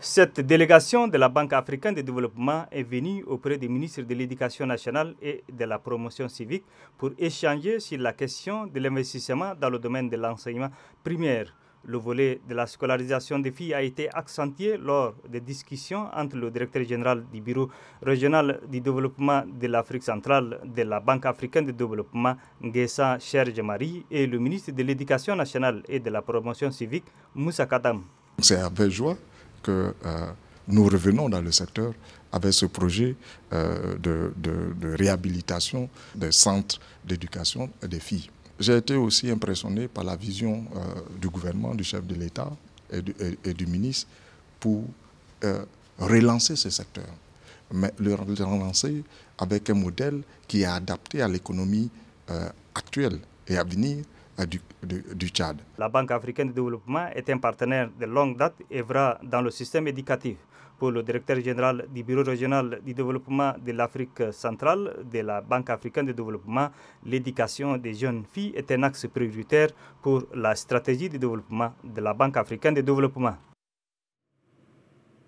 Cette délégation de la Banque africaine de développement est venue auprès du ministres de l'Éducation nationale et de la promotion civique pour échanger sur la question de l'investissement dans le domaine de l'enseignement primaire. Le volet de la scolarisation des filles a été accentué lors des discussions entre le directeur général du Bureau régional du développement de l'Afrique centrale de la Banque africaine de développement, Nguessa Serge marie et le ministre de l'Éducation nationale et de la promotion civique, Moussa Kadam. C'est avec joie que euh, nous revenons dans le secteur avec ce projet euh, de, réhabilitation des centres d'éducation des filles. J'ai été aussi impressionné par la vision euh, du gouvernement, du chef de l'État et, et, du ministre pour relancer ce secteur, mais le relancer avec un modèle qui est adapté à l'économie actuelle et à venir du, La Banque africaine de développement est un partenaire de longue date et vra dans le système éducatif. Pour le directeur général du Bureau régional du développement de l'Afrique centrale de la Banque africaine de développement, l'éducation des jeunes filles est un axe prioritaire pour la stratégie de développement de la Banque africaine de développement.